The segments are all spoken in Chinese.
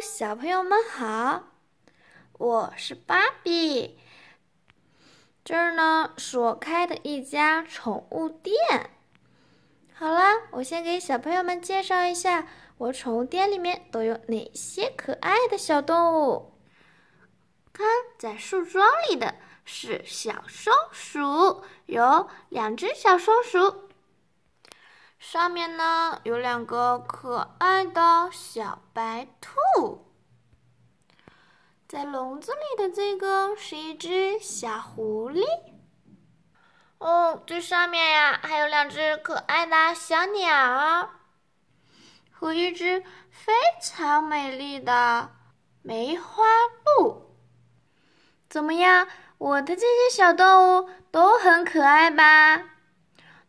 小朋友们好，我是芭比，这儿呢是我开的一家宠物店。好了，我先给小朋友们介绍一下我宠物店里面都有哪些可爱的小动物。看，在树桩里的是小松鼠，有两只小松鼠。上面呢有两个可爱的小白兔，在笼子里的这个是一只小狐狸。哦，最上面呀还有两只可爱的小鸟和一只非常美丽的梅花鹿。怎么样？我的这些小动物都很可爱吧？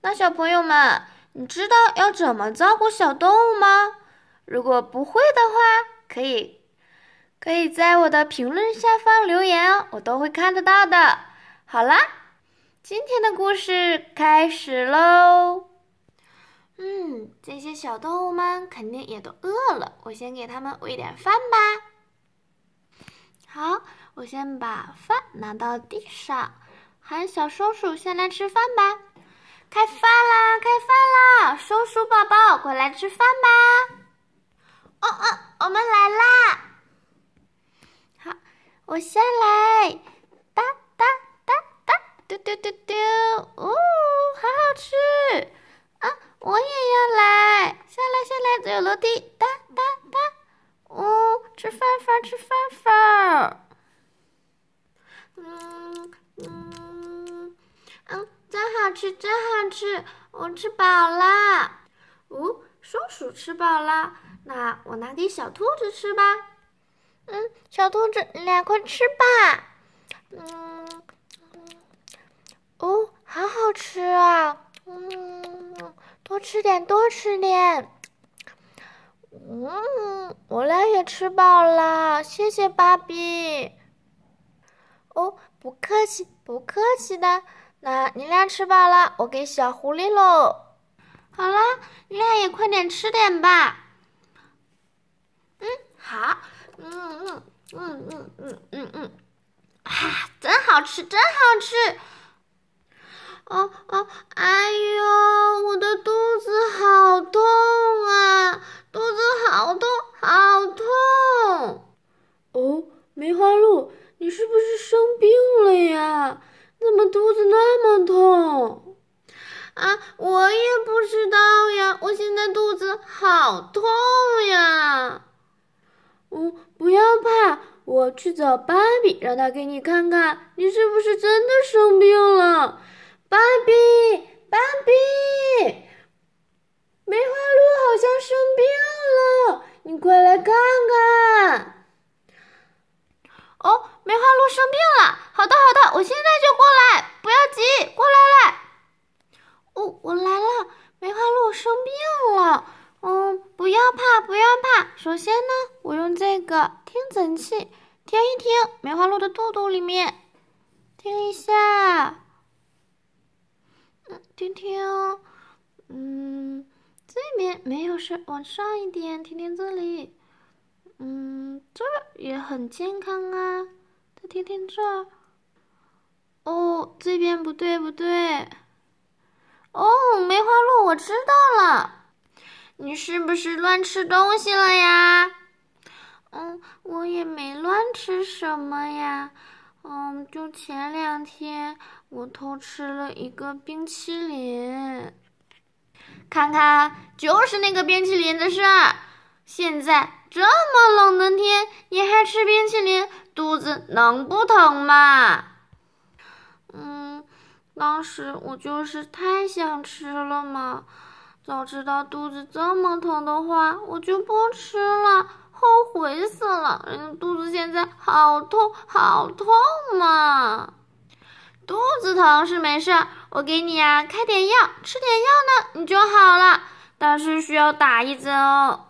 那小朋友们。你知道要怎么照顾小动物吗？如果不会的话，可以可以在我的评论下方留言哦，我都会看得到的。好啦，今天的故事开始喽。嗯，这些小动物们肯定也都饿了，我先给它们喂点饭吧。好，我先把饭拿到地上，喊小松鼠先来吃饭吧。开饭啦！开饭啦！松鼠宝宝，过来吃饭吧！哦哦，我们来啦！好，我下来，哒哒哒哒，丢丢丢丢，哦，好好吃啊！我也要来，下来下来，走楼梯，哒哒哒，哦，吃饭饭，吃饭饭，嗯。好吃真好吃，我吃饱了。哦，松鼠吃饱了，那我拿给小兔子吃吧。嗯，小兔子，你俩快吃吧。嗯，哦，好好吃啊。嗯，多吃点，多吃点。嗯，我俩也吃饱了，谢谢芭比。哦，不客气，不客气的。那你俩吃饱了，我给小狐狸喽。好了，你俩也快点吃点吧。嗯，好。嗯嗯嗯嗯嗯嗯嗯，啊，真好吃，真好吃。怎么肚子那么痛？啊，我也不知道呀。我现在肚子好痛呀！嗯，不要怕，我去找芭比，让他给你看看你是不是真的生病了。芭比，芭比，梅花鹿好像生病了，你快来看看。哦，梅花鹿生病了。好的，好的。我现在就过来，不要急，过来来，我我来了。梅花鹿生病了，嗯，不要怕，不要怕。首先呢，我用这个听诊器听一听梅花鹿的肚肚里面，听一下，嗯，听听，嗯，这边没有事，往上一点，听听这里，嗯，这也很健康啊，再听听这。哦，这边不对不对，哦，梅花鹿，我知道了，你是不是乱吃东西了呀？嗯，我也没乱吃什么呀，嗯，就前两天我偷吃了一个冰淇淋。看看，就是那个冰淇淋的事儿。现在这么冷的天，你还吃冰淇淋，肚子能不疼吗？当时我就是太想吃了嘛，早知道肚子这么疼的话，我就不吃了，后悔死了。肚子现在好痛好痛嘛，肚子疼是没事，我给你啊开点药，吃点药呢，你就好了。但是需要打一针哦。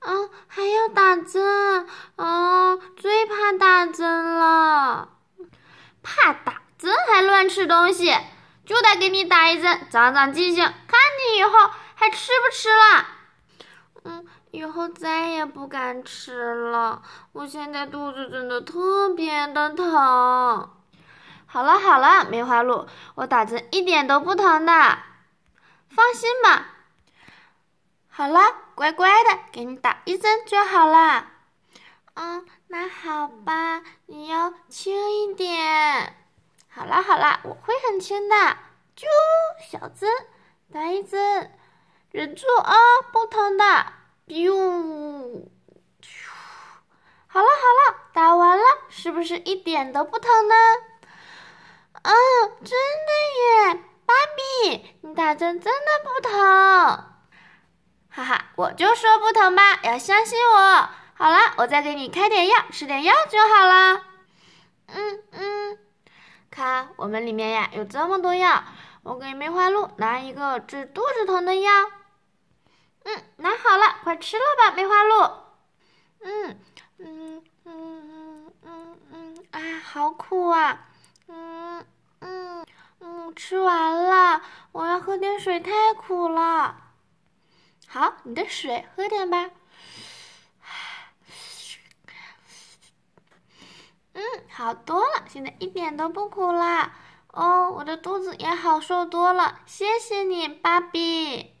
啊，还要打针？哦，最怕打针了，怕。吃东西就得给你打一针，长长记性，看你以后还吃不吃了。嗯，以后再也不敢吃了。我现在肚子真的特别的疼。好了好了，梅花鹿，我打针一点都不疼的，放心吧。好了，乖乖的，给你打一针就好了。嗯，那好吧，你要轻一点。好啦好啦，我会很轻的。啾，小子，打一针，忍住啊，不疼的。啾，好了好了，打完了，是不是一点都不疼呢？嗯，真的耶，芭比，你打针真的不疼。哈哈，我就说不疼吧，要相信我。好了，我再给你开点药，吃点药就好了。嗯嗯。看，我们里面呀有这么多药，我给梅花鹿拿一个治肚子疼的药。嗯，拿好了，快吃了吧，梅花鹿。嗯，嗯，嗯，嗯，嗯，嗯，啊，好苦啊。嗯，嗯，嗯，吃完了，我要喝点水，太苦了。好，你的水，喝点吧。嗯，好多了，现在一点都不苦啦。哦，我的肚子也好受多了，谢谢你，芭比。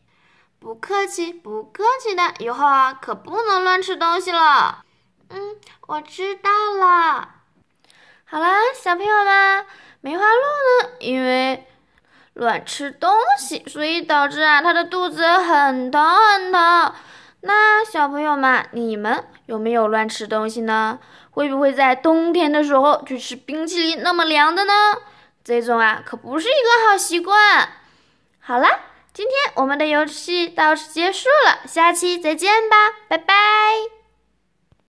不客气，不客气的。以后啊，可不能乱吃东西了。嗯，我知道了。好了，小朋友们，梅花鹿呢，因为乱吃东西，所以导致啊，它的肚子很疼很疼。那小朋友们，你们有没有乱吃东西呢？会不会在冬天的时候去吃冰淇淋那么凉的呢？这种啊可不是一个好习惯。好了，今天我们的游戏到此结束了，下期再见吧，拜拜。